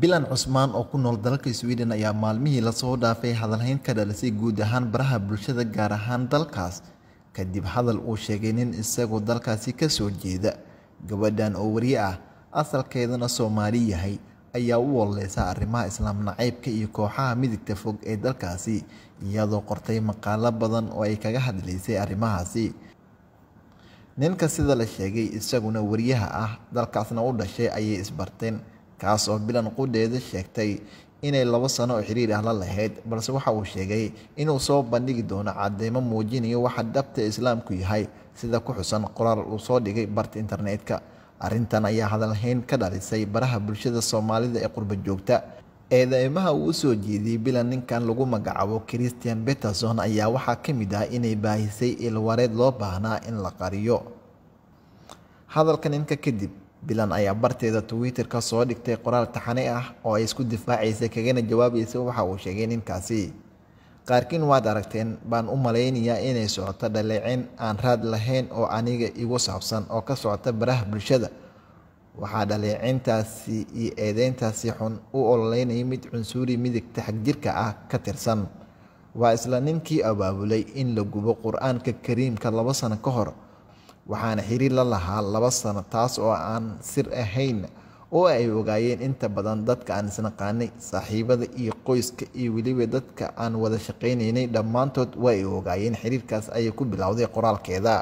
bilan cusmaan oo ku nool dalka sweden ayaa maalmihii lasoo dhaafay hadalhayn ka dhalisay guud ahaan baraha bulshada gaar ahaan dalkaas kadib hadal uu sheegay nin isagoo dalkaasi kasoo jeeda gabadhan oo wariye ah asalkeedana soomaali yahay ayaa u wololeysa arrimaha islaam nacaybka iyo kooxaha midigta fog ee dalkaasi iyadoo qortay maqaalo badan oo ay kaga hadlaysay arrimahaasi ninka sida la sheegay isaguna wariyaha ah dalkaasna u dhashay ayay isbarteen kaas oo bilan qudheeda sheegtay inay labo sano oo xiriir ah la lahayd balse waxa uu sheegay inuu soo bandhigi doono cadeymo muujinaya waxa dhabta islaamku yahay sida ku xusan qoraal uu soo dhigay barta internetka arrintan ayaa hadalhayn ka dhalisay baraha bulshada soomaalida ee qurba joogta eedeymaha uu usoo jeediyey bilan ninkan lagu magacaabo christian peterson ayaa waxaa ka mid ah inay baahisay ilwareed loo baahnaa in la qariyo hadalka ninka kadib bilan ayaa barteeda twitter-ka soo dhigtay qoraal taxane ah oo ay isku difaacaysay kagana jawaabaysa waxa uu sheegay ninkaasi qaarkiin waad aragteen baan u malaynayaa inay socoto dhaleecin aan raad lahayn oo aniga igu saabsan oo ka socota baraha bulshada waxaa dhaleecintaasi iyo eedeyntaasi xun u ololeynaya mid cunsuuri midigta xagjirka ah ka tirsan waa isla ninkii abaabulay in la gubo qur-aanka kariimka labo sano ka hor waxaana xiriir la lahaa laba sano taas oo aan sir ahayn oo ay ogaayeen inta badan dadka aan isnaqaanay saaxiibada iyo qoyska iyo weliba dadka aan wada shaqaynaynay dhammaantood waa ay ogaayeen xiriirkaas ayay ku bilowday qoraalkeeda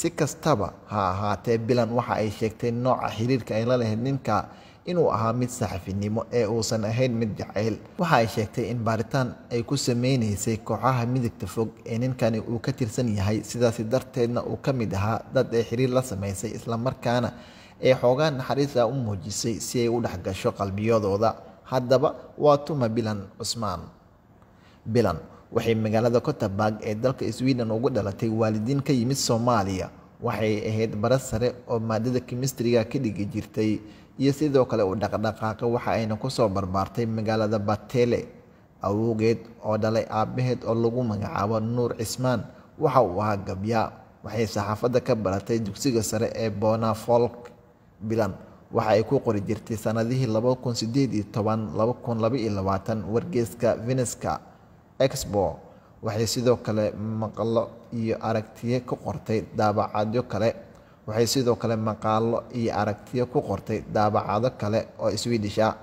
si kastaba ha ahaatee bilan waxa ay sheegtay nooca xiriirka ay la lahayd ninka inuu ahaa mid saxafinimo ee uusan ahayn mid jacayl waxa ay sheegtay in baaritaan ay ku sameynaysay kooxaha midigta fog ee ninkani uu ka tirsan yahay sidaasi darteedna uu ka mid ahaa dad ee xiriir la samaysay islamarkaana ay xoogaa naxariisa u muujisay si ay u dhexgasho qalbiyadooda haddaba waa tuma bilan cusmaan bilan waxay magaalada cotabaag ee dalka sweden ugu dhalatay waalidiin ka yimid soomaaliya waxay ahayd bara sare oo maadada kimistriga ka dhigi jirtay iyo sidoo kale uu dhaqdhaqaaqa waxa ayna ku soo barbaartay magaalada batele awoogeed oo dhalay aabaheed oo lagu magacaabo nuur cismaan waxa uu ahaa gabyaa waxay saxaafadda ka baratay dugsiga sare ee bonafolk bilan waxa ay ku qori jirtay sanadihii laba kun sideed iyo toban laba kun laba iyo labaatan wargeeska veneska expo waxay sidoo kale maqlo iyo aragtiye ku qortay daabacadyo kale waxay sidoo kale maqaalo iyo aragtiyo ku qortay daabacado kale oo swiidisha ah.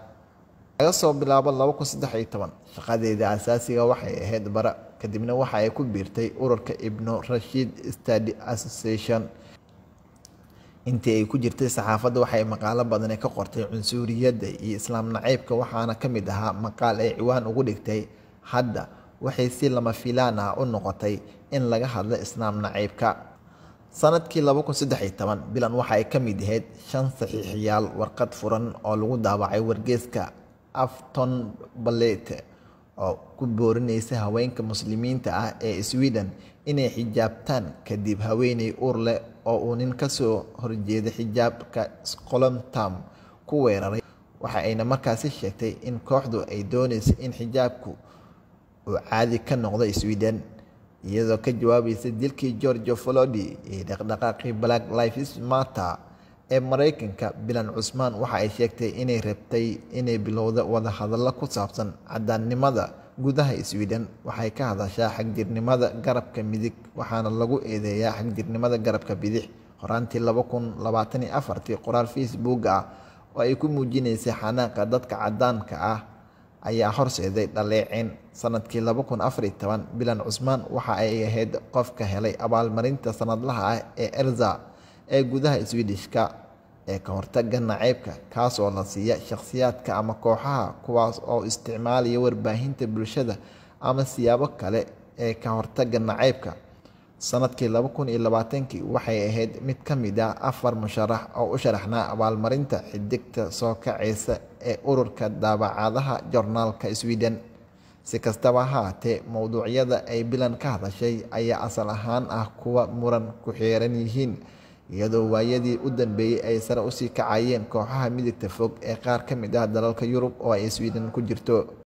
laga soo bilaabo shaqadeeda asaasiga waxay ahayd bara kadibna waxa ay ku biirtay ururka ibnu rashiid study association intii ay ku jirtay saxaafadda waxay maqaalo badane ka qortay cunsuuriyadda iyo islaam nacaybka waxaana ka mid ahaa maqaal ay ciwaan ugu dhigtay hadda waxay si lama filaan ah u noqotay in laga hadlo islaam nacaybka sanadkii kun toban bilan waxa ay ka mid ahayd shan saxiixiyaal warqad furan oo lagu daabacay wargeeska afton balete oo ku boorinaysa haweenka muslimiinta ah ee sweden inay xijaabtaan kadib haweeney uur leh oo uu nin kasoo horjeeda xijaabka scolomtam ku weeraray waxa ayna markaasi sheegtay in kooxdu ay doonayso in xijaabku uu caadi ka noqdo sweden iyadoo ka jawaabaysa dilkii georgia flodi iyo dhaqdhaqaaqii black lifes mata ee maraykanka bilan cusmaan waxa ay sheegtay inay rabtay inay bilowda wadahadallo ku saabsan caddaannimada gudaha sweden waxay ka hadashaa xagjirnimada garabka midig waxaana lagu eedeeyaa xagjirnimada garabka bidix horaantii qoraal facebook ah oo ay ku muujinaysay xanaaqa dadka caddaanka ah ayaa horseeday dhaleecin sanadkii laba kun afariy toban bilan cusmaan waxa ay ahayd qofka helay abaalmarinta sanadlaha ah ee erza ee gudaha swidishka ee ka hortaga nacaybka kaasoo la siiya shakhsiyaadka ama kooxaha kuwaas oo isticmaalaya warbaahinta bulshada ama siyaabo kale ee ka hortaga nacaybka sanadkii laba kun iyo labaatankii waxay ahayd mid ka mid ah afar musharax oo u sharaxnaa abaalmarinta xidigta soo kacaysa ee ururka daabacadaha jornaalka sweden si kastaba haatee mowduucyada ay bilan ka hadashay ayaa asal ahaan ah kuwa muran ku xeeran yihiin iyadoo waayadii u dambeeyey ay sare usii kacayeen kooxaha midigta fog ee qaar ka mid ah dalalka yurub oo ay sweden ku jirto